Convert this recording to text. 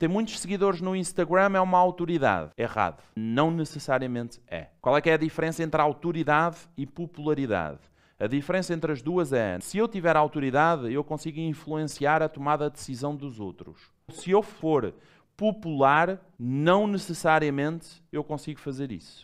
Ter muitos seguidores no Instagram é uma autoridade. Errado. Não necessariamente é. Qual é que é a diferença entre autoridade e popularidade? A diferença entre as duas é: se eu tiver autoridade, eu consigo influenciar a tomada de decisão dos outros. Se eu for popular, não necessariamente eu consigo fazer isso.